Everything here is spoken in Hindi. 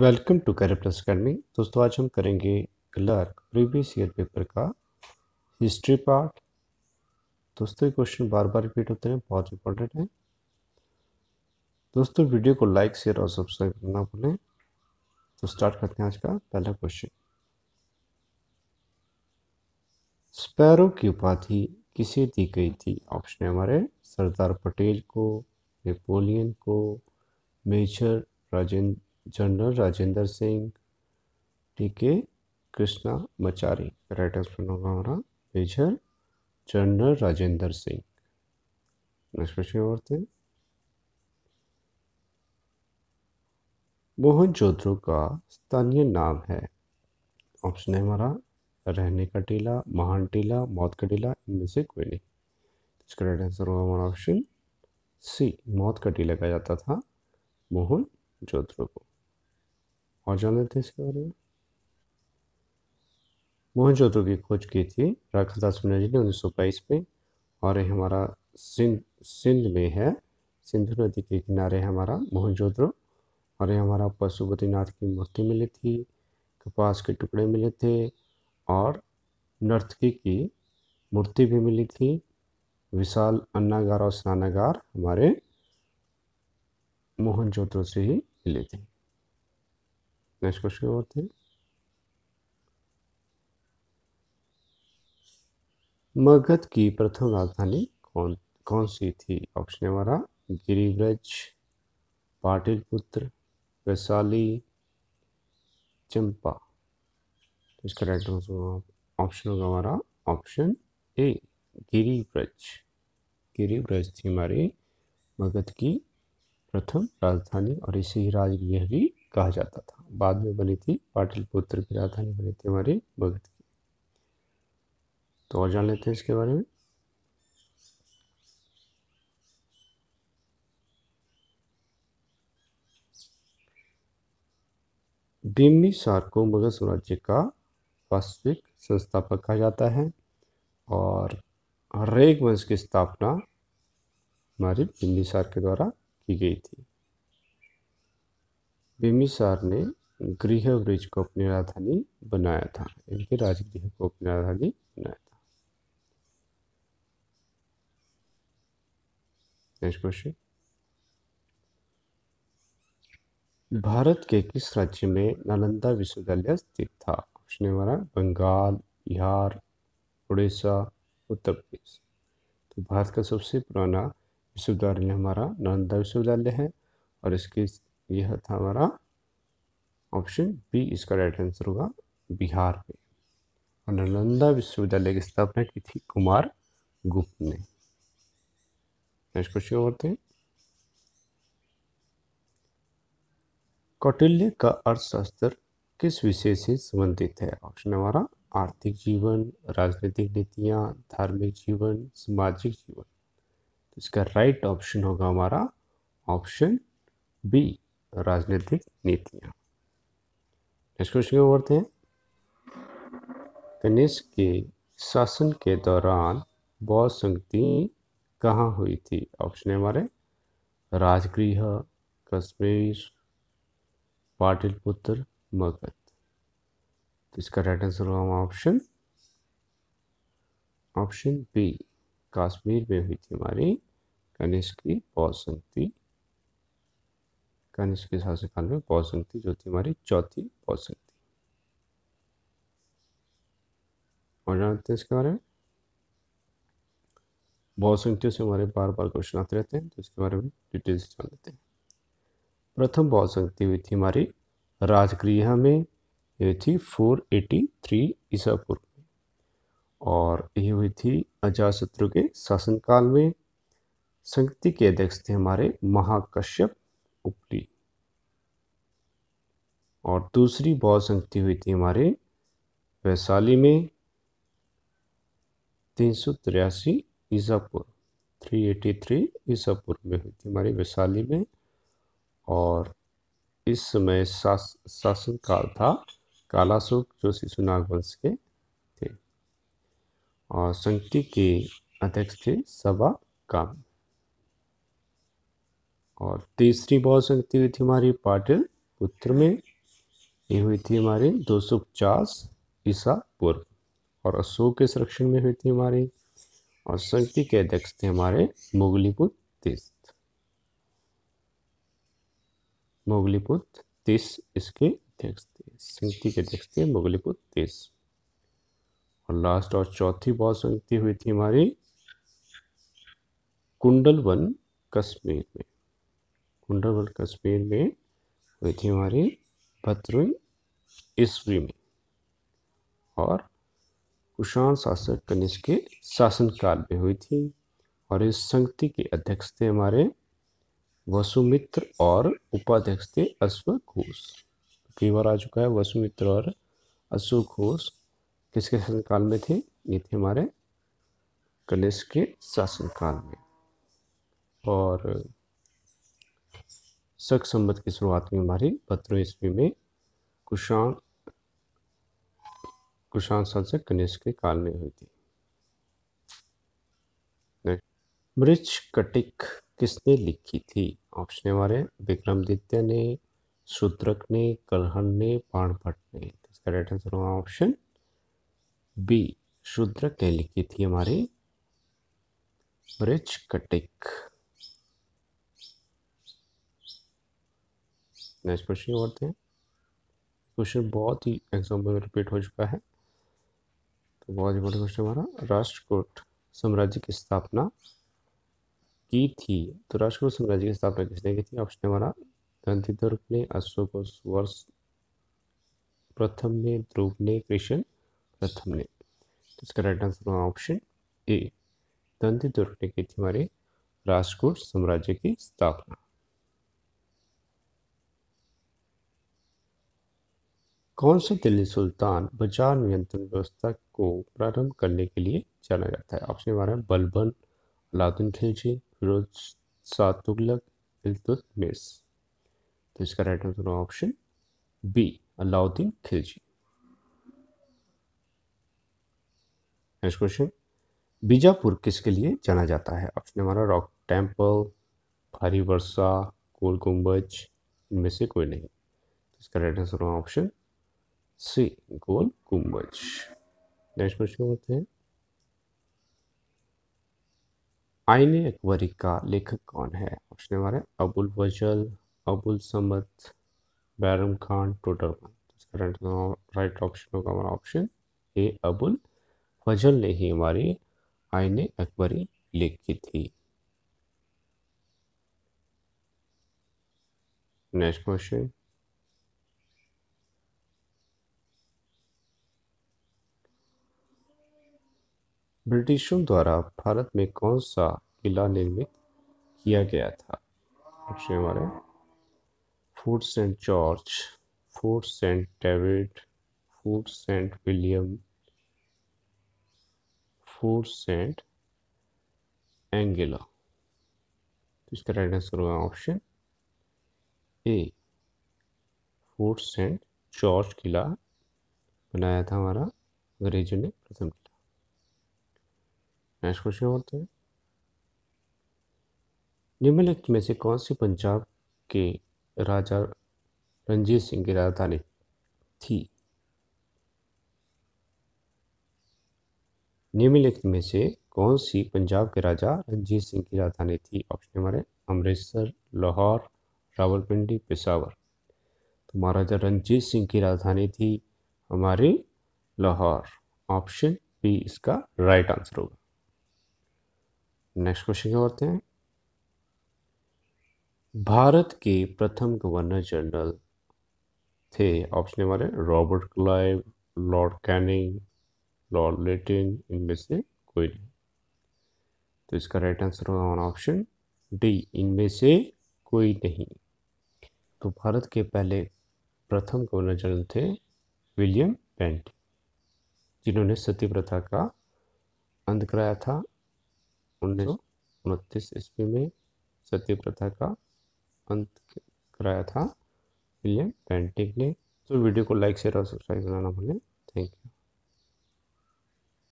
Welcome to care plus academy दोस्तों आज हम करेंगे क्लर्क प्रीवियस ईयर पेपर का हिस्ट्री पार्ट दोस्तों ये क्वेश्चन बार बार रिपीट होते हैं बहुत इंपॉर्टेंट है दोस्तों वीडियो को लाइक शेयर और सब्सक्राइब करना भूलें तो स्टार्ट करते हैं आज का पहला क्वेश्चन स्पैरो की उपाधि किसे दी गई थी ऑप्शन है हमारे सरदार पटेल को नेपोलियन को major Rajendra general Rajendra Singh T K Krishnamachari right answer होगा हमारा major general Rajendra Singh next question बढ़ते हैं मोहन जोद्रो का स्थानीय नाम है ऑप्शन है हमारा रहने का टीला महान टीला मौत का टीला इनमें से कोई नहीं इसका राइट आंसर होगा हमारा ऑप्शन सी मौत का टीला कहा जाता था मोहन जोद्रो को खोजा लेते इसके बारे में मोहनजोदड़ो की खोज की थी राखादास बनर्जी ने उन्नीस सौ बाईस में और ये हमारा सिंध सिंध में है सिंधु नदी के किनारे हमारा मोहनजोदड़ो और ये हमारा पशुपतिनाथ की मूर्ति मिली थी कपास के टुकड़े मिले थे और नर्तकी की मूर्ति भी मिली थी विशाल अन्नागार और स्नानागार हमारे मोहनजोदड़ो से ही मिले थे नेक्स्ट क्वेश्चन और थे मगध की प्रथम राजधानी कौन कौन सी थी ऑप्शन हमारा गिरिव्रज पाटिलपुत्र वैशाली चंपा इसका राइट ऑप्शन होगा हमारा ऑप्शन ए गिरिव्रज गिरिव्रज थी हमारी मगध की प्रथम राजधानी और इसे ही राजगृह भी कहा जाता था बाद में बनी थी पुत्र की राजधानी बनी थी हमारी भगत की तो और जान लेते हैं इसके बारे में बिम्बिसार को मगध स्वराज्य का वास्तविक संस्थापक कहा जाता है और रेग वंश की स्थापना हमारे बिम्बिसार के द्वारा की गई थी बिम्बिसार ने गृह अंग्रेज को अपनी राजधानी बनाया था इनके राजगृह को अपनी राजधानी बनाया था नेक्स्ट क्वेश्चन भारत के किस राज्य में नालंदा विश्वविद्यालय स्थित था ऑप्शन हमारा बंगाल बिहार उड़ीसा उत्तर प्रदेश तो भारत का सबसे पुराना विश्वविद्यालय हमारा नालंदा विश्वविद्यालय है और इसकी यह था हमारा ऑप्शन बी इसका राइट आंसर होगा बिहार में और नालंदा विश्वविद्यालय की स्थापना की थी कुमार गुप्त ने नेक्स्ट क्वेश्चन बढ़ते हैं कौटिल्य का अर्थशास्त्र किस विषय से संबंधित है ऑप्शन हमारा आर्थिक जीवन राजनीतिक नीतियाँ धार्मिक जीवन सामाजिक जीवन तो इसका राइट ऑप्शन होगा हमारा ऑप्शन बी राजनीतिक नीतियाँ इस क्वेश्चन को पढ़ते हैं कनिष्क के शासन के दौरान बौद्ध संगति कहाँ हुई थी ऑप्शन है हमारे राजगृह कश्मीर पाटिलपुत्र मगध तो इसका राइट आंसर होगा हमारा ऑप्शन ऑप्शन बी कश्मीर में हुई थी हमारी कनिष्क की बौद्ध संगति कारण इसके साथ से में पौ जो थी हमारी चौथी पौ संगति और जानते हैं इसके बारे में बहुत संख्या से हमारे बार बार क्वेश्चन आते रहते हैं तो इसके बारे में डिटेल्स जान लेते हैं प्रथम बहुत संगति हुई थी हमारी राजगृह में ये थी 483 ईसा पूर्व में और ये हुई थी अजातशत्रु के शासनकाल में संगति के अध्यक्ष थे हमारे महाकश्यप उपली और दूसरी बौद्ध संगति हुई थी हमारे वैशाली में तीन सौ तिरासी Isapur three eighty three Isapur में हुई थी हमारी वैशाली में और इस समय शास, शासन काल था कालाशोक जो शिशुनाग वंश के थे और संगति के अध्यक्ष थे सभा काम और तीसरी बहुत सकती हुई थी हमारी पाटिल पुत्र में ये हुई थी हमारी दो सौ पचास ईसा पूर्व और अशोक के संरक्षण में हुई थी हमारी और शक्ति के अध्यक्ष थे हमारे मुगलीपुत तीस मुगलीपुत तीस इसके अध्यक्ष थे संगति के अध्यक्ष थे मुगलीपुत तीस और लास्ट और चौथी बहुत संगति हुई थी हमारी कुंडलवन कश्मीर में का कश्मीर में हुई थी हमारी बहत्तरवीं ईस्वी में और कुषाण शासक कनिष्क के शासनकाल में हुई थी और इस संगति के अध्यक्ष थे हमारे वसुमित्र और उपाध्यक्ष थे अश्व घोष कई बार आ चुका है वसुमित्र और अश्व घोष किसके शासनकाल में थे ये थे हमारे कनिष्क के शासनकाल में और शक संबत की शुरुआत में हमारी बहत्तरवीं ईस्वी में कुशाण कुषाण शासक कनिष्क के काल में हुई थी मृच कटिक किसने लिखी थी ऑप्शन हमारे विक्रमदित्य ने सूत्रक ने कलहन ने पाणभट्ट ने इसका राइट आंसर होगा ऑप्शन बी शूद्रक ने लिखी थी हमारी मृच कटिक नेक्स्ट क्वेश्चन और हैं क्वेश्चन बहुत ही एग्जाम्पल में रिपीट हो चुका है तो बहुत ही बड़ा क्वेश्चन हमारा राष्ट्रकूट साम्राज्य की स्थापना की थी तो राष्ट्रकूट साम्राज्य की स्थापना किसने की थी ऑप्शन हमारा दंतिदुर्ग ने अशोक वर्ष प्रथम ने ध्रुव ने कृष्ण प्रथम ने तो इसका राइट आंसर होगा ऑप्शन ए दंतिदुर्ग ने की थी हमारे राष्ट्रकूट साम्राज्य की स्थापना कौन सा दिल्ली सुल्तान बाजार नियंत्रण व्यवस्था को प्रारंभ करने के लिए जाना जाता है ऑप्शन हमारा बलबन अलाउद्दीन खिलजी फिरोज शाह तुगलक इल्तुतमिस तो इसका राइट आंसर होगा option B Alauddin Khilji next question Bijapur किसके लिए जाना जाता है ऑप्शन हमारा रॉक टेम्पल भारी वर्षा गोल गुम्बज इनमें से कोई नहीं तो इसका राइट आंसर होगा option C Gol Gumbaz next question करते हैं आईने अकबरी का लेखक कौन है ऑप्शन हमारे अबुल वजल अबुल समद बैरम खान टोटरमन इसका राइट ऑप्शन होगा हमारा ऑप्शन ए अबुल फजल ने ही हमारी आईने अकबरी लिखी थी नेक्स्ट क्वेश्चन ब्रिटिशों द्वारा भारत में कौन सा किला निर्मित किया गया था ऑप्शन हमारे fort saint George fort saint David fort saint William fort saint Angela तो इसका राइट आंसर होगा option A fort saint George किला बनाया था हमारा अंग्रेजों ने प्रथम किला नेक्स्ट क्वेश्चन होता है निम्नलिखित में से कौन सी पंजाब के राजा रंजीत सिंह की राजधानी थी निम्नलिखित में से कौन सी पंजाब के राजा रंजीत सिंह की राजधानी थी ऑप्शन हमारे अमृतसर लाहौर रावलपिंडी पेशावर तो महाराजा रंजीत सिंह की राजधानी थी हमारी लाहौर ऑप्शन बी इसका राइट आंसर होगा नेक्स्ट क्वेश्चन क्या करते हैं भारत के प्रथम गवर्नर जनरल थे ऑप्शन हमारे Robert Clive lord Canning lord Lytton इनमें से कोई नहीं तो इसका राइट आंसर होगा ऑप्शन डी इनमें से कोई नहीं तो भारत के पहले प्रथम गवर्नर जनरल थे विलियम पेंट जिन्होंने सती प्रथा का अंत कराया था उन्नीस तो? उनतीस ईस्वी में सत्य प्रथा का अंत कराया था विलियम पेंटिंग ने तो वीडियो को लाइक शेयर और सब्सक्राइब करना ना भूलें थैंक यू